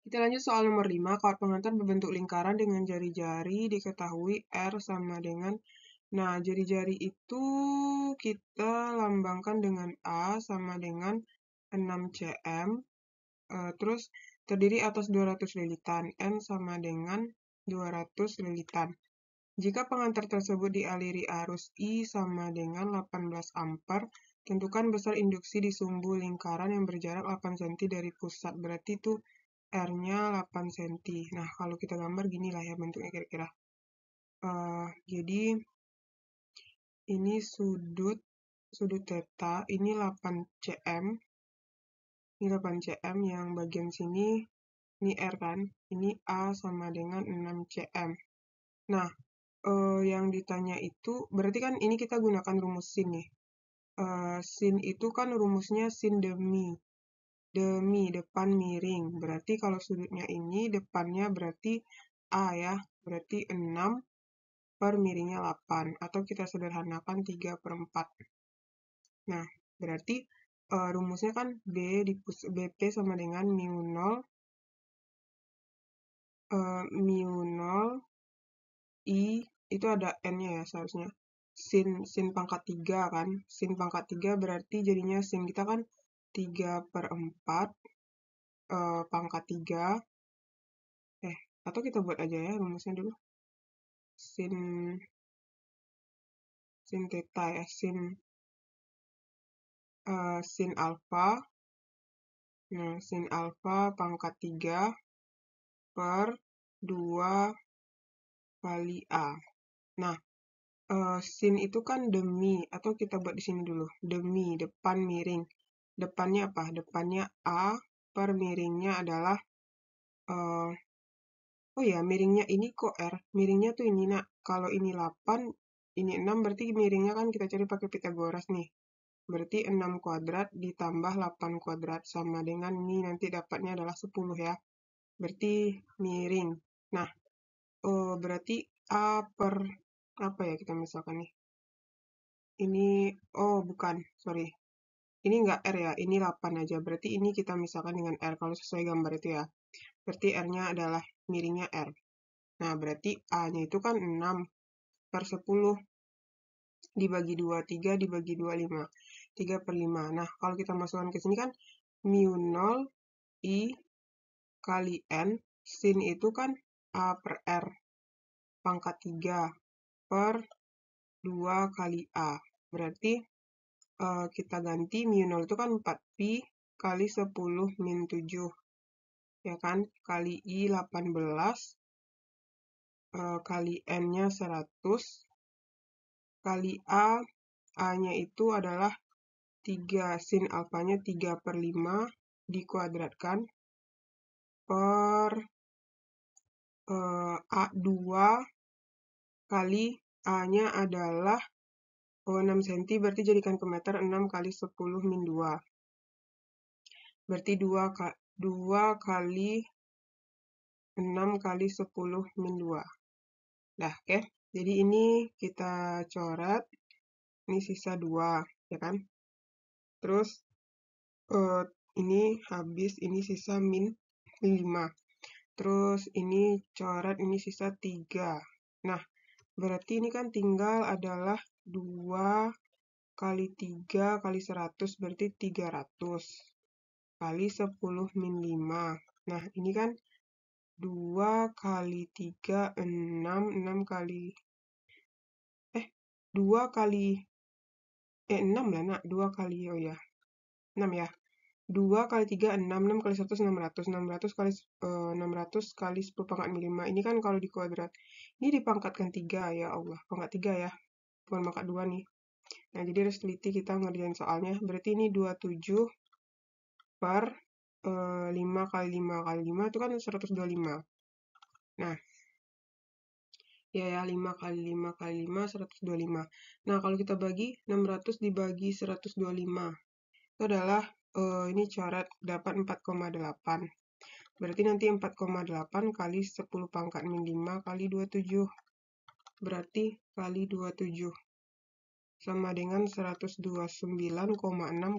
Kita lanjut soal nomor 5. Kawat pengantar berbentuk lingkaran dengan jari-jari diketahui R sama dengan Nah, jari-jari itu kita lambangkan dengan A sama dengan 6 cm. uh, terus terdiri atas 200 lilitan. N sama dengan 200 lilitan. Jika pengantar tersebut dialiri arus I sama dengan 18 ampere, tentukan besar induksi di sumbu lingkaran yang berjarak 8 cm dari pusat. Berarti itu R-nya 8 cm. Nah, kalau kita gambar gini lah ya bentuknya kira-kira. Uh, jadi, ini sudut, sudut theta, ini 8 cm. Ini 8 cm yang bagian sini, ini R kan, ini A sama dengan 6 cm. Nah, uh, yang ditanya itu, berarti kan ini kita gunakan rumus sin Uh, sin itu kan rumusnya sin demi Demi, depan miring. Berarti kalau sudutnya ini, depannya berarti A ya. Berarti 6 per miringnya 8. Atau kita sederhanakan 3 per 4. Nah, berarti uh, rumusnya kan B di BP sama dengan mu 0 uh, mu 0 i itu ada n-nya ya seharusnya sin sin pangkat 3 kan sin pangkat 3 berarti jadinya sin kita kan 3 per 4 eh, pangkat 3. Eh, atau kita buat aja ya rumusnya dulu. Sin, sin theta ya, sin, eh, sin alpha. Nah, sin alpha pangkat 3 per 2 kali A. Nah, uh, sin itu kan demi atau kita buat di sini dulu demi depan miring depannya apa? Depannya A per miringnya adalah uh, oh ya miringnya ini kok R miringnya tuh ini nak kalau ini 8 ini 6 berarti miringnya kan kita cari pakai Pitagoras nih berarti 6 kuadrat ditambah 8 kuadrat sama dengan ini nanti dapatnya adalah 10 ya berarti miring nah oh berarti A per apa ya kita misalkan nih ini oh bukan sorry ini enggak R ya, ini 8 aja. Berarti ini kita misalkan dengan R, kalau sesuai gambar itu ya. Berarti R-nya adalah miringnya R. Nah, berarti A-nya itu kan 6 per 10 dibagi 2, 3 dibagi 2, 5. 3 per 5. Nah, kalau kita masukkan ke sini kan mu 0 I kali N, sin itu kan A per R pangkat 3 per 2 kali A. Berarti uh, kita ganti mu 0 itu kan 4 pi kali 10 min 7 ya kan kali i 18 uh, eh, kali n nya 100 kali a a nya itu adalah 3 sin alfanya 3 per 5 dikuadratkan per uh, eh, A2 kali A-nya adalah Oh, 6 cm berarti jadikan ke meter 6 kali 10 min 2. Berarti 2, 2 kali 6 kali 10 min 2. Nah, oke. Okay. Jadi ini kita coret. Ini sisa 2, ya kan? Terus, uh, ini habis, ini sisa min 5. Terus ini coret, ini sisa 3. Nah, berarti ini kan tinggal adalah 2 kali 3 kali 100 berarti 300 kali 10 min 5 nah ini kan 2 kali 3 6 6 kali eh 2 kali eh 6 lah nak 2 kali oh ya 6 ya 2 kali 3 6 6 kali 100 600 600 kali eh, 600 kali 10 pangkat min 5 ini kan kalau di kuadrat ini dipangkatkan 3 ya Allah pangkat 3 ya cuma maka 2 nih. Nah, jadi harus teliti kita ngerjain soalnya. Berarti ini 27 per e, eh, 5 kali 5 kali 5 itu kan 125. Nah, ya ya 5 kali 5 kali 5 125. Nah, kalau kita bagi 600 dibagi 125 itu adalah e, ini coret dapat 4,8. Berarti nanti 4,8 kali 10 pangkat min 5 kali 27 berarti kali 27 sama dengan 129,6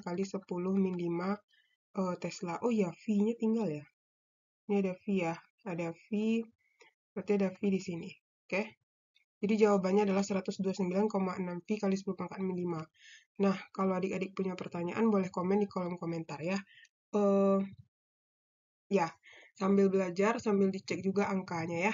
kali 10 min 5 uh, eh, Tesla. Oh ya, V-nya tinggal ya. Ini ada V ya. Ada V, berarti ada V di sini. Oke. Okay? Jadi jawabannya adalah 129,6 V kali 10 pangkat min 5. Nah, kalau adik-adik punya pertanyaan, boleh komen di kolom komentar ya. Uh, ya, sambil belajar, sambil dicek juga angkanya ya.